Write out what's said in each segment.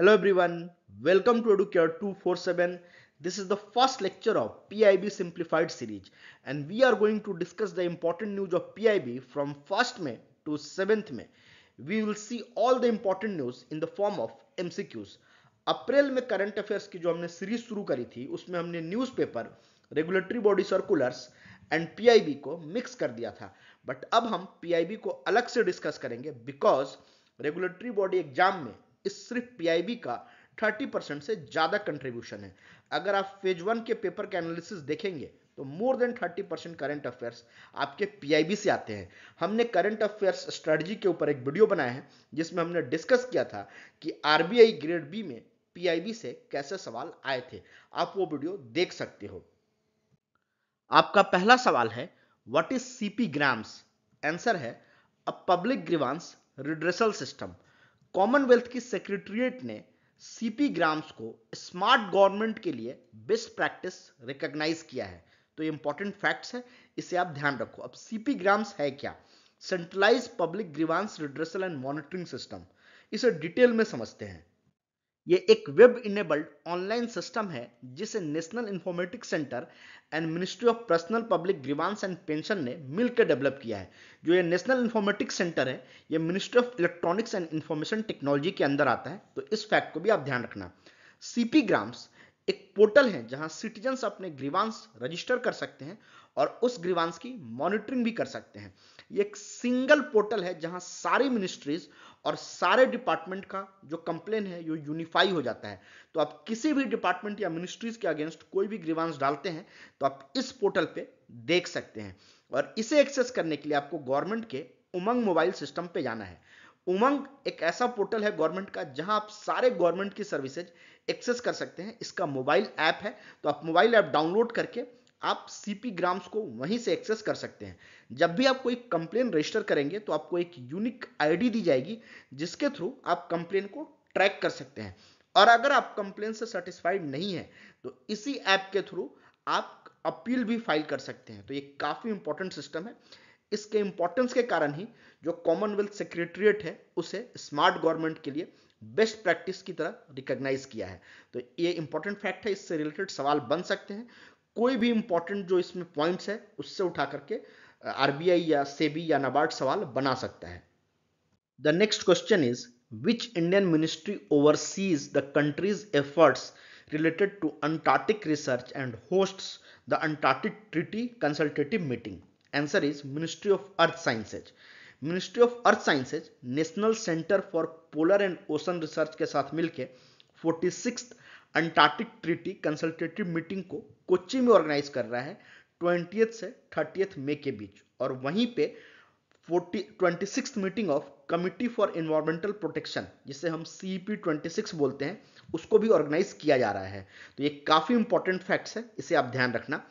Hello everyone, welcome to EduCare 247. This is the first lecture of PIB simplified series and we are going to discuss the important news of PIB from 1st May to 7th May. We will see all the important news in the form of MCQs. अप्रैल में current affairs की जो हमने series शुरू करी थी उसमें हमने newspaper, regulatory body circulars and PIB को मिक्स कर दिया था बट अब हम पीआईबी को अलग से डिस्कस करेंगे बिकॉज रेगुलेटरी बॉडी एग्जाम में इस सिर्फ पीआईबी का 30 परसेंट से ज़्यादा कंट्रीब्यूशन है अगर आप फेज वन के पेपर के एनालिसिस देखेंगे तो more than 30 percent current affairs आपके पीआईबी से आते हैं हमने करंट अफेयर्स स्ट्रेटजी के ऊपर एक वीडियो बनाया है जिसमें हमने डिस्कस किया था कि आरबीआई ग्रेड बी में पीआईबी से कैसे सवाल आए थे आप वो वीडियो देख सकते हो आपका पहला सवाल है what is CP grams answer है a public grievance redressal system commonwealth की सेक्रेटरीट ने सीपी ग्राम्स को स्मार्ट गवर्नमेंट के लिए बेस्ट प्रैक्टिस रिकॉग्नाइज किया है तो ये इंपॉर्टेंट फैक्ट्स है इसे आप ध्यान रखो अब सीपी ग्राम्स है क्या centralised public grievance redressal and monitoring system इसे डिटेल में समझते हैं ये एक वेब इनेबल्ड ऑनलाइन सिस्टम है जिसे national informatics centre and ministry of personnel public grievance and pension ने मिलकर डेवलप किया है जो ये नेशनल इन्फॉर्मेटिक्स सेंटर है ये ministry of electronics and information technology के अंदर आता है तो इस फैक्ट को भी आप ध्यान रखना सीपी ग्राम्स एक पोर्टल है जहां सिटीजन्स अपने ग्रीवांस रजिस्टर कर सकते हैं और उस ग्रीवांश की मॉनिटरिंग भी कर सकते हैं ये एक सिंगल पोर्टल है जहां सारी मिनिस्ट्रीज और सारे डिपार्टमेंट का जो कंप्लेन है ये यूनिफाई हो जाता है तो आप किसी भी डिपार्टमेंट या मिनिस्ट्रीज के अगेंस्ट कोई भी ग्रीवांश डालते हैं तो आप इस पोर्टल पे देख सकते हैं और इसे एक्सेस करने के लिए आपको गवर्नमेंट के उमंग मोबाइल सिस्टम पे जाना है उमंग एक ऐसा पोर्टल है गवर्नमेंट का जहां आप सारे गवर्नमेंट की सर्विसेज एक्सेस कर सकते हैं इसका मोबाइल ऐप है तो आप मोबाइल ऐप डाउनलोड करके आप सीपी ग्राम्स को वहीं से एक्सेस कर सकते हैं जब भी आप कोई कंप्लेन रजिस्टर करेंगे तो आपको एक यूनिक आईडी दी जाएगी जिसके थ्रू आप कंप्लेन को ट्रैक कर सकते हैं और अगर आप कंप्लेन से सेटिस्फाइड नहीं है तो इसी ऐप के थ्रू आप अपील भी फाइल कर सकते हैं तो ये काफ़ी इंपॉर्टेंट सिस्टम है इसके इंपॉर्टेंस के कारण ही जो कॉमनवेल्थ सेक्रेटरिएट है उसे स्मार्ट गवर्नमेंट के लिए बेस्ट प्रैक्टिस की तरह रिकॉग्नाइज किया है तो ये इंपॉर्टेंट फैक्ट है इससे रिलेटेड सवाल बन सकते हैं कोई भी इंपॉर्टेंट जो इसमें पॉइंट्स है उससे उठा करके आरबीआई या सेबी या नबार्ड सवाल बना सकता है the next question is which Indian ministry oversees the countries efforts related to Antarctic research and host the Antarctic treaty consultative meeting Answer is ministry of earth sciences ministry of earth sciences national centre for polar and ocean research के साथ मिलकर forty six Antarctic treaty consultative meeting को कोच्चि में organise कर रहा है twenty से thirty मे के बीच और वहीं पे forty twenty six meeting of committee for environmental protection जिसे हम सी पी ट्वेंटी सिक्स बोलते हैं उसको भी ऑर्गेनाइज किया जा रहा है तो ये काफ़ी इंपॉर्टेंट फैक्ट्स है इसे आप ध्यान रखना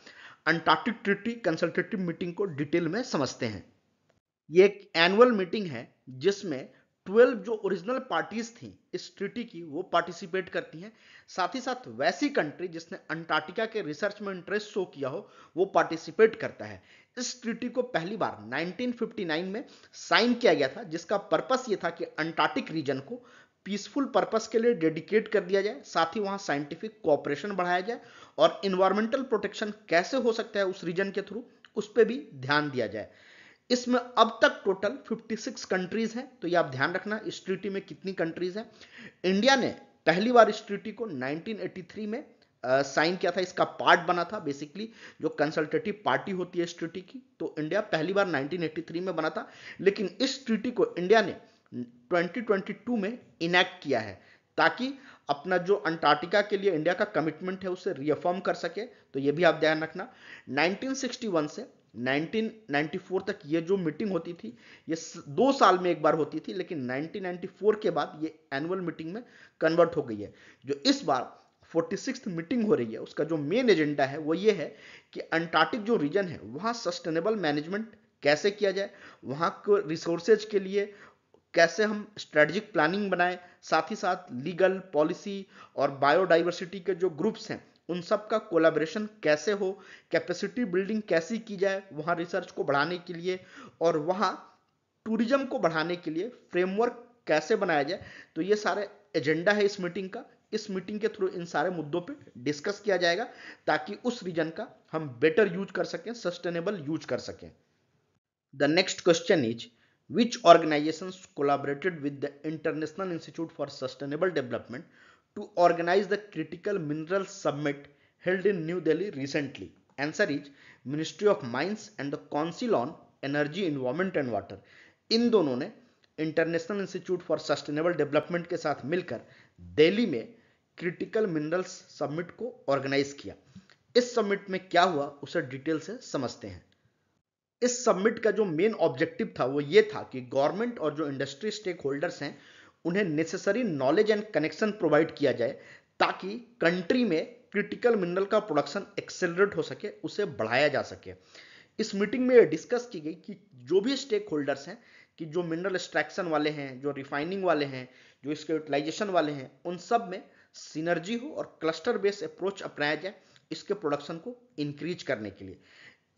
अंटार्कटिक ट्रिटी कंसल्टेटिव मीटिंग को डिटेल में समझते हैं ये एक एनुअल मीटिंग है जिसमें 12 जो ओरिजिनल पार्टीज थी इस ट्रिटी की वो पार्टिसिपेट करती हैं साथ ही साथ वैसी कंट्री जिसने अंटार्कटिका के रिसर्च में इंटरेस्ट शो किया हो वो पार्टिसिपेट करता है इस ट्रिटी को पहली बार 1959 में साइन किया गया था जिसका पर्पस ये था कि अंटार्कटिक रीजन को पीसफुल पर्पस के लिए डेडिकेट कर दिया जाए साथ ही वहां साइंटिफिक कोऑपरेशन बढ़ाया जाए और इन्वायरमेंटल प्रोटेक्शन कैसे हो सकता है उस रीजन के थ्रू उस पर भी ध्यान दिया जाए इसमें अब तक टोटल 56 कंट्रीज हैं तो ये आप ध्यान रखना इस ट्रीटी में कितनी कंट्रीज हैं इंडिया ने पहली बार इस ट्रीटी को 1983 में साइन किया था इसका पार्ट बना था बेसिकली जो कंसल्टेटिव पार्टी होती है इस ट्रीटी की तो इंडिया पहली बार 1983 में बना था लेकिन इस ट्रीटी को इंडिया ने 2022 में इनैक्ट किया है ताकि अपना जो अंटार्कटिका के लिए इंडिया का कमिटमेंट है उसे रियफॉर्म कर सके तो ये भी आप ध्यान रखना 1961 से 1994 तक ये जो मीटिंग होती थी ये दो साल में एक बार होती थी लेकिन 1994 के बाद ये एनुअल मीटिंग में कन्वर्ट हो गई है जो इस बार फोर्टी मीटिंग हो रही है उसका जो मेन एजेंडा है वो ये है कि अंटार्कटिक जो रीजन है वहाँ सस्टेनेबल मैनेजमेंट कैसे किया जाए वहाँ को रिसोर्सेज के लिए कैसे हम स्ट्रेटजिक प्लानिंग बनाएं साथ ही साथ लीगल पॉलिसी और बायोडाइवर्सिटी के जो ग्रुप्स हैं उन सब का कोलाब्रेशन कैसे हो कैपेसिटी बिल्डिंग कैसी की जाए वहाँ रिसर्च को बढ़ाने के लिए और वहाँ टूरिज्म को बढ़ाने के लिए फ्रेमवर्क कैसे बनाया जाए तो ये सारे एजेंडा है इस मीटिंग का इस मीटिंग के थ्रू इन सारे मुद्दों पे डिस्कस किया जाएगा ताकि उस रीजन का हम बेटर यूज कर सकें सस्टेनेबल यूज कर सकें the next question is which organization collaborated with the International Institute for Sustainable Development to organize the Critical Mineral Summit held in New Delhi recently? Answer is Ministry of Mines and the Council on Energy, Environment and Water. in dono ne international institute for sustainable development ke sath milkar delhi mein critical minerals summit ko organize kiya इस summit में क्या हुआ उसे detail से समझते हैं इस summit का जो मेन ऑब्जेक्टिव था वो ये था कि गवर्नमेंट और जो इंडस्ट्री स्टेक होल्डर्स हैं उन्हें necessary knowledge and connection provide किया जाए ताकि कंट्री में क्रिटिकल मिनरल का प्रोडक्शन एक्सेलरेट हो सके उसे बढ़ाया जा सके इस मीटिंग में डिस्कस की गई कि जो भी स्टेक होल्डर्स हैं कि जो मिनरल एक्सट्रैक्शन वाले हैं जो रिफाइनिंग वाले हैं जो इसके यूटिलाइजेशन वाले हैं उन सब में सिनर्जी हो और क्लस्टर बेस्ड अप्रोच अपनाया जाए इसके प्रोडक्शन को इंक्रीज करने के लिए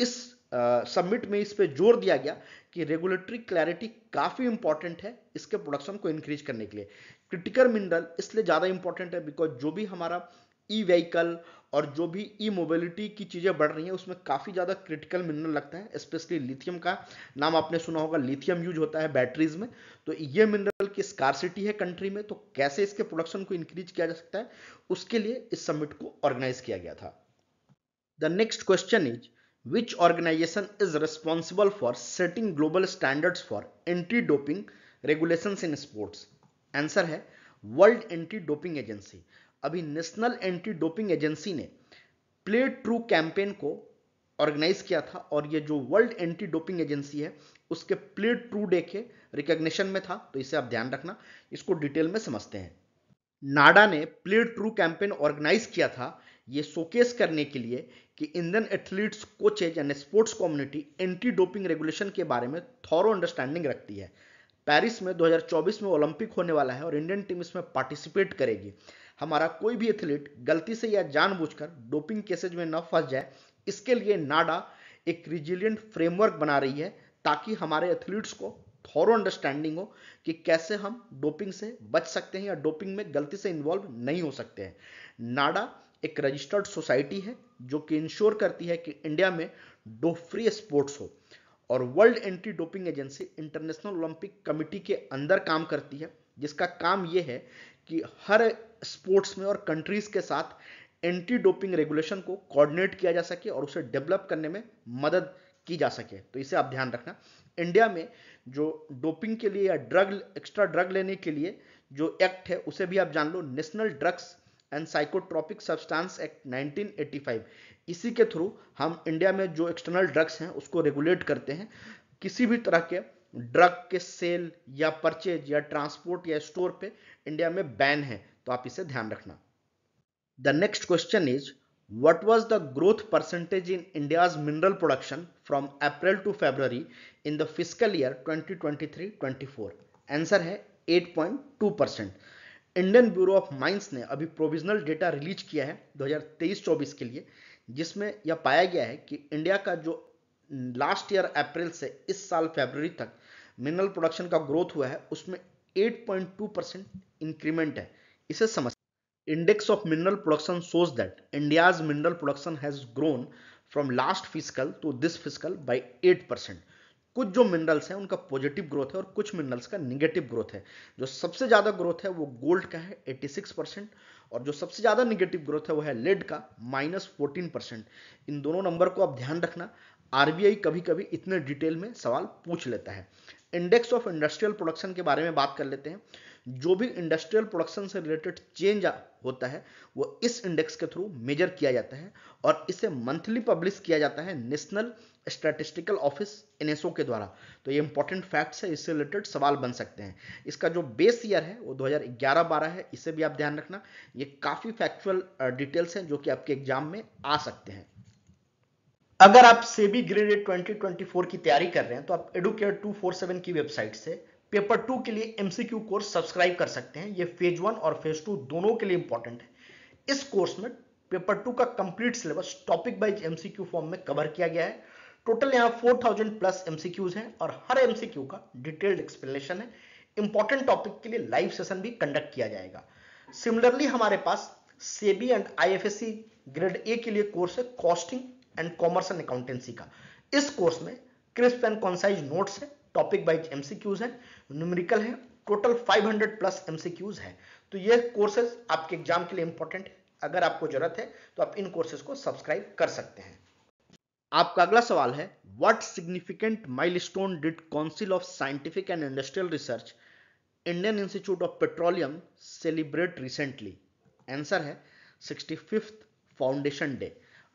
इस सबमिट में इस पे जोर दिया गया कि रेगुलेटरी क्लैरिटी काफ़ी इंपॉर्टेंट है इसके प्रोडक्शन को इंक्रीज करने के लिए क्रिटिकल मिनरल इसलिए ज़्यादा इंपॉर्टेंट है बिकॉज जो भी हमारा ई व्हीकल और जो भी ई मोबिलिटी की चीज़ें बढ़ रही हैं उसमें काफ़ी ज़्यादा क्रिटिकल मिनरल लगता है स्पेशली लिथियम का नाम आपने सुना होगा लिथियम यूज होता है बैटरीज में तो ये मिनरल की स्कारसिटी है कंट्री में तो कैसे इसके प्रोडक्शन को इंक्रीज किया जा सकता है उसके लिए इस समिट को ऑर्गेनाइज किया गया था the next question is which organization is responsible for setting global standards for anti doping regulations in sports answer है वर्ल्ड एंटी डोपिंग एजेंसी अभी नेशनल एंटी डोपिंग एजेंसी ने प्ले ट्रू कैंपेन को organize किया था और ये जो world Anti Doping agency है उसके प्ले ट्रू डे के रिकग्निशन में था तो इसे आप ध्यान रखना इसको डिटेल में समझते हैं नाडा ने प्ले ट्रू कैंपेन ऑर्गेनाइज किया था ये शोकेस करने के लिए कि Indian athletes coaches and sports community anti doping regulation के बारे में थॉरो अंडरस्टैंडिंग रखती है पेरिस में 2024 में ओलंपिक होने वाला है और इंडियन टीम इसमें पार्टिसिपेट करेगी हमारा कोई भी एथलीट गलती से या जानबूझकर डोपिंग केसेज में न फंस जाए इसके लिए नाडा एक रिजिलियंट फ्रेमवर्क बना रही है ताकि हमारे एथलीट्स को थॉरो अंडरस्टैंडिंग हो कि कैसे हम डोपिंग से बच सकते हैं या डोपिंग में गलती से इन्वॉल्व नहीं हो सकते हैं नाडा एक रजिस्टर्ड सोसाइटी है जो कि इंश्योर करती है कि इंडिया में डो फ्री स्पोर्ट्स हो और World Anti Doping Agency International Olympic Committee के अंदर काम करती है जिसका काम यह है कि हर स्पोर्ट्स में और कंट्रीज के साथ एंटी डोपिंग रेगुलेशन को कोऑर्डिनेट किया जा सके और उसे डेवलप करने में मदद की जा सके तो इसे आप ध्यान रखना इंडिया में जो डोपिंग के लिए या ड्रग एक्स्ट्रा ड्रग लेने के लिए जो एक्ट है उसे भी आप जान लो National Drugs and Psychotropic Substance Act 1985 इसी के थ्रू हम इंडिया में जो एक्सटर्नल ड्रग्स हैं उसको रेगुलेट करते हैं किसी भी तरह के ड्रग के सेल या परचेज या ट्रांसपोर्ट या स्टोर पे इंडिया में बैन है तो आप इसे ध्यान रखना the next question is what was the growth percentage in India's mineral production from April to February in the fiscal year 2023-24? Answer है 8.2 percent Indian Bureau of Mines ने अभी प्रोविजनल डेटा रिलीज किया है 2023-24 के लिए जिसमें यह पाया गया है कि इंडिया का जो लास्ट ईयर अप्रैल से इस साल फरवरी तक मिनरल प्रोडक्शन का ग्रोथ हुआ है उसमें 8.2 परसेंट इंक्रीमेंट है इसे समझ index of mineral production shows that India's mineral production has grown from last physical to this physical by eight percent कुछ जो मिनरल्स हैं उनका पॉजिटिव ग्रोथ है और कुछ मिनरल्स का निगेटिव ग्रोथ है जो सबसे ज़्यादा ग्रोथ है वो गोल्ड का है 86 परसेंट और जो सबसे ज़्यादा निगेटिव ग्रोथ है वो है लेड का माइनस फोर्टीन परसेंट इन दोनों नंबर को आप ध्यान रखना आरबीआई कभी कभी इतने डिटेल में सवाल पूछ लेता है इंडेक्स ऑफ इंडस्ट्रियल प्रोडक्शन के बारे में बात कर लेते हैं जो भी इंडस्ट्रियल प्रोडक्शन से रिलेटेड चेंज होता है वो इस इंडेक्स के थ्रू मेजर किया जाता है और इसे मंथली पब्लिश किया जाता है नेशनल स्टैटिस्टिकल ऑफिस एनएसओ के द्वारा तो ये इंपॉर्टेंट फैक्ट्स है इससे रिलेटेड सवाल बन सकते हैं इसका जो बेस ईयर है वो 2011-12 है इसे भी आप ध्यान रखना ये काफ़ी फैक्चुअल डिटेल्स हैं जो कि आपके एग्जाम में आ सकते हैं अगर आप सेबी ग्रेड 2024 की तैयारी कर रहे हैं तो आप एडुकेयर टू की वेबसाइट से पेपर टू के लिए एमसीक्यू कोर्स सब्सक्राइब कर सकते हैं ये फेज वन और फेज टू दोनों के लिए इंपॉर्टेंट है इस कोर्स में पेपर टू का complete syllabus topic wise MCQ form में कवर किया गया है टोटल यहाँ 4000 प्लस एमसीक्यूज हैं और हर एमसीक्यू का डिटेल्ड एक्सप्लेनेशन है इंपॉर्टेंट टॉपिक के लिए लाइव सेशन भी कंडक्ट किया जाएगा सिमिलरली हमारे पास SEBI and IFSC grade A के लिए कोर्स है costing and commerce and accountancy का इस कोर्स में क्रिस्प एंड कॉन्साइज नोट्स है टॉपिक वाइज एमसीक्यूज है न्यूमेरिकल है टोटल 500 प्लस एमसीक्यूज है तो ये कोर्सेज आपके एग्जाम के लिए इंपॉर्टेंट है अगर आपको जरूरत है तो आप इन कोर्सेज को सब्सक्राइब कर सकते हैं आपका अगला सवाल है what significant milestone did Council of Scientific and Industrial Research Indian Institute of Petroleum celebrate recently answer है सिक्सटी फाउंडेशन डे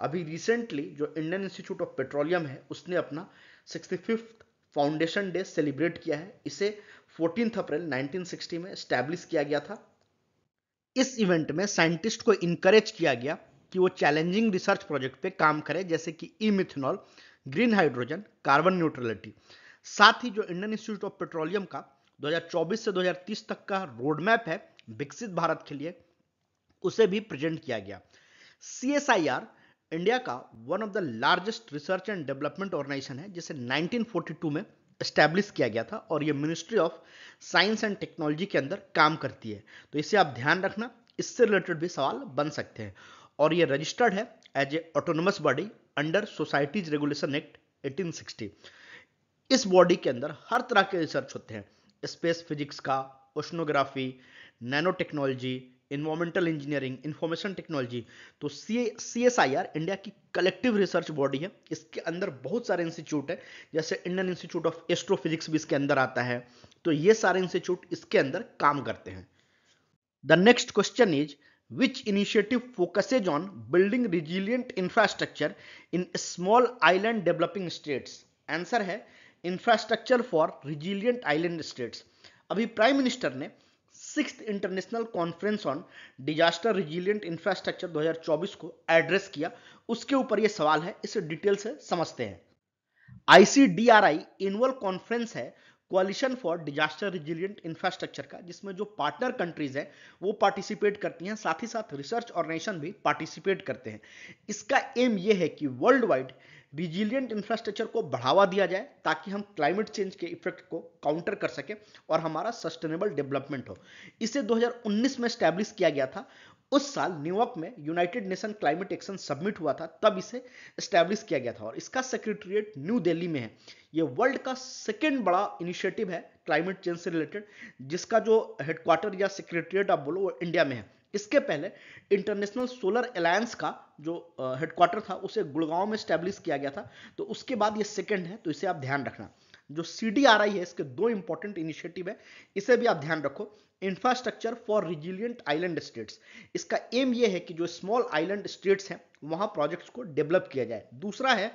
अभी रिसेंटली जो इंडियन इंस्टीट्यूट ऑफ पेट्रोलियम है उसने अपना sixty fifth foundation day celebrate किया है इसे फोर्टीन अप्रैल 1960 में स्टैब्लिश किया गया था इस इवेंट में साइंटिस्ट को इनकरेज किया गया कि वो चैलेंजिंग रिसर्च प्रोजेक्ट पे काम करे जैसे कि E methanol green hydrogen carbon neutrality साथ ही जो इंडियन इंस्टीट्यूट ऑफ पेट्रोलियम का 2024 से 2030 तक का रोड मैप है विकसित भारत के लिए उसे भी प्रेजेंट किया गया सी इंडिया का one of the largest research and development organization है जिसे 1942 में स्टैब्लिश किया गया था और ये ministry of Science and Technology के अंदर काम करती है तो इसे आप ध्यान रखना इससे रिलेटेड भी सवाल बन सकते हैं और ये रजिस्टर्ड है as a autonomous body under Societies Regulation Act 1860 इस बॉडी के अंदर हर तरह के रिसर्च होते हैं स्पेस फिजिक्स का oceanography nano technology environmental engineering information technology तो C C S I R India की कलेक्टिव रिसर्च बॉडी है इसके अंदर बहुत सारे इंस्टीट्यूट है जैसे इंडियन इंस्टीट्यूट ऑफ एस्ट्रोफिजिक्स भी इसके अंदर आता है तो ये सारे इंस्टीट्यूट इसके अंदर काम करते हैं the next question is which initiative focuses on building resilient infrastructure in small island developing states answer है Infrastructure for Resilient Island States अभी प्राइम मिनिस्टर ने six International Conference on Disaster Resilient Infrastructure 2024 को address किया उसके ऊपर ये सवाल है इसे डिटेल से समझते हैं आईसीडीआरआई एनुअल कॉन्फ्रेंस है Coalition for Disaster Resilient Infrastructure का जिसमें जो पार्टनर कंट्रीज है वो पार्टिसिपेट करती हैं साथ ही साथ रिसर्च ऑर्गेनाइजेशन भी पार्टिसिपेट करते हैं इसका एम ये है कि वर्ल्ड वाइड रिजिलियंट इंफ्रास्ट्रक्चर को बढ़ावा दिया जाए ताकि हम क्लाइमेट चेंज के इफेक्ट को काउंटर कर सकें और हमारा सस्टेनेबल डेवलपमेंट हो इसे 2019 में स्टैब्लिश किया गया था उस साल न्यूयॉर्क में United Nation Climate Action summit हुआ था तब इसे स्टैब्लिश किया गया था और इसका सेक्रेटरिएट न्यू दिल्ली में है ये वर्ल्ड का सेकेंड बड़ा इनिशिएटिव है क्लाइमेट चेंज से रिलेटेड जिसका जो हेडक्वार्टर या सेक्रेटरिएट आप बोलो वो इंडिया में है इसके पहले इंटरनेशनल सोलर अलायंस का जो हेडक्वार्टर था उसे गुड़गांव में स्टैब्लिश किया गया था तो उसके बाद ये सेकेंड है तो इसे आप ध्यान रखना जो सी है इसके दो इंपॉर्टेंट इनिशिएटिव है इसे भी आप ध्यान रखो Infrastructure for Resilient Island States इसका एम यह है कि जो स्मॉल आइलैंड स्टेट्स हैं वहां प्रोजेक्ट्स को डेवलप किया जाए दूसरा है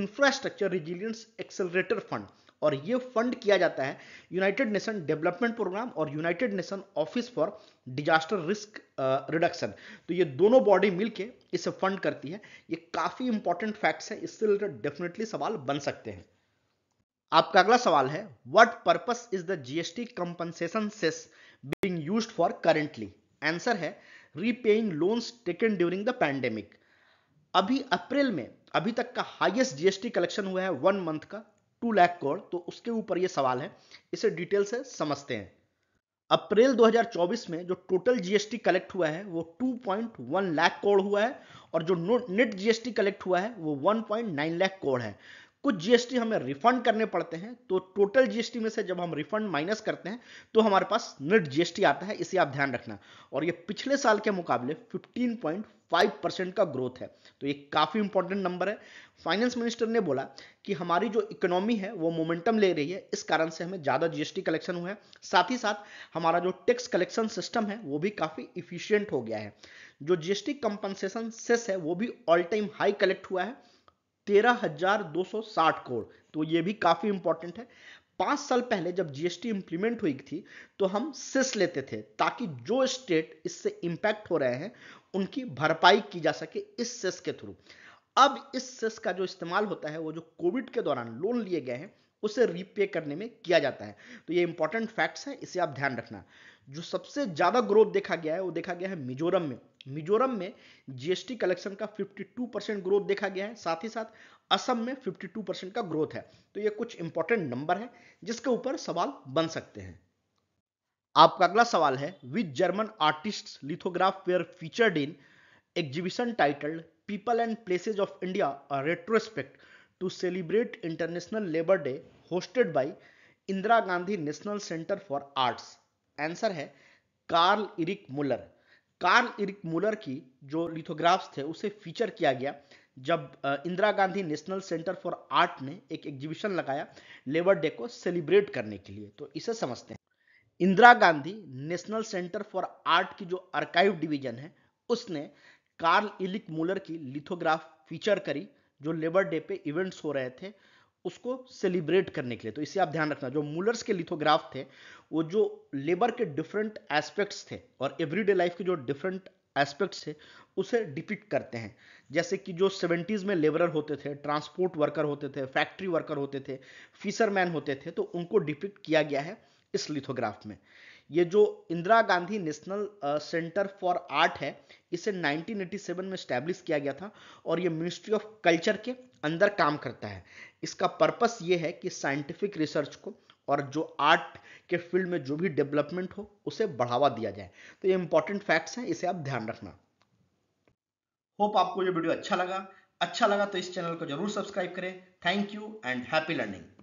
इंफ्रास्ट्रक्चर रिजिलियंस एक्सेलरेटर फंड और ये फंड किया जाता है यूनाइटेड नेशन डेवलपमेंट प्रोग्राम और United Nation Office for Disaster Risk Reduction तो ये दोनों बॉडी मिलके इसे फंड करती है ये काफ़ी इंपॉर्टेंट फैक्ट्स है इससे रिलेटेड डेफिनेटली सवाल बन सकते हैं आपका अगला सवाल है what purpose is the GST compensation cess being used for currently answer है repaying loans taken during the pandemic अभी अप्रैल में अभी तक का हाईएस्ट जीएसटी कलेक्शन हुआ है वन मंथ का टू लैख करोड़ तो उसके ऊपर ये सवाल है इसे डिटेल से समझते हैं अप्रैल 2024 में जो टोटल जीएसटी कलेक्ट हुआ है वो 2.1 लाख करोड़ हुआ है और जो नेट जीएसटी कलेक्ट हुआ है वो 1.9 लाख करोड़ है कुछ जीएसटी हमें रिफंड करने पड़ते हैं तो टोटल जीएसटी में से जब हम रिफंड माइनस करते हैं तो हमारे पास नेट जीएसटी आता है इसे आप ध्यान रखना और ये पिछले साल के मुकाबले 15.5 परसेंट का ग्रोथ है तो ये काफी इंपॉर्टेंट नंबर है फाइनेंस मिनिस्टर ने बोला कि हमारी जो इकोनॉमी है वो मोमेंटम ले रही है इस कारण से हमें ज्यादा जीएसटी कलेक्शन हुआ है साथ ही साथ हमारा जो टैक्स कलेक्शन सिस्टम है वो भी काफी इफिशियंट हो गया है जो जीएसटी कंपनसेशन सेस है वो भी ऑल टाइम हाई कलेक्ट हुआ है तेरह हजार दो सौ साठ करोड़ तो ये भी काफी इंपॉर्टेंट है पांच साल पहले जब जीएसटी इंप्लीमेंट हुई थी तो हम सेस लेते थे ताकि जो स्टेट इससे इंपैक्ट हो रहे हैं उनकी भरपाई की जा सके इस सेस के थ्रू अब इस सेस का जो इस्तेमाल होता है वो जो कोविड के दौरान लोन लिए गए हैं उसे रीपे करने में किया जाता है तो ये इंपॉर्टेंट फैक्ट्स हैं इसे आप ध्यान रखना जो सबसे ज़्यादा ग्रोथ देखा गया है वो देखा गया है मिजोरम में मिजोरम में जीएसटी कलेक्शन का 52 परसेंट ग्रोथ देखा गया है साथ ही साथ असम में 52 परसेंट का ग्रोथ है तो ये कुछ इंपॉर्टेंट नंबर है जिसके ऊपर सवाल बन सकते हैं आपका अगला सवाल है which German artist lithograph were featured in exhibition titled People and Places of India Retrospect to celebrate International Labour Day hosted by Indira Gandhi National centre for Arts answer है Karl Erik Muller Karl Erik Muller की जो lithographs थे उसे feature किया गया जब Indira Gandhi National centre for Art ने एक एग्जीबिशन लगाया लेबर डे को सेलिब्रेट करने के लिए तो इसे समझते हैं Indira Gandhi National centre for Art की जो आर्काइव डिवीजन है उसने कार्ल इलिक मूलर की लिथोग्राफ फीचर करी जो लेबर डे पे इवेंट्स हो रहे थे उसको सेलिब्रेट करने के लिए तो इसे आप ध्यान रखना जो मूलर्स के लिथोग्राफ थे वो जो लेबर के डिफरेंट एस्पेक्ट्स थे और एवरीडे लाइफ के जो डिफरेंट एस्पेक्ट्स थे उसे डिपिक्ट करते हैं जैसे कि जो सेवेंटीज़ में लेबरर होते थे ट्रांसपोर्ट वर्कर होते थे फैक्ट्री वर्कर होते थे फिशरमैन होते थे तो उनको डिपिक्ट किया गया है इस लिथोग्राफ में ये जो Indira Gandhi National centre for Art है इसे 1987 में स्टैब्लिश किया गया था और ये मिनिस्ट्री ऑफ कल्चर के अंदर काम करता है इसका पर्पस ये है कि साइंटिफिक रिसर्च को और जो आर्ट के फील्ड में जो भी डेवलपमेंट हो उसे बढ़ावा दिया जाए तो ये इंपॉर्टेंट फैक्ट्स हैं इसे आप ध्यान रखना होप आपको ये वीडियो अच्छा लगा अच्छा लगा तो इस चैनल को जरूर सब्सक्राइब करें thank you and happy learning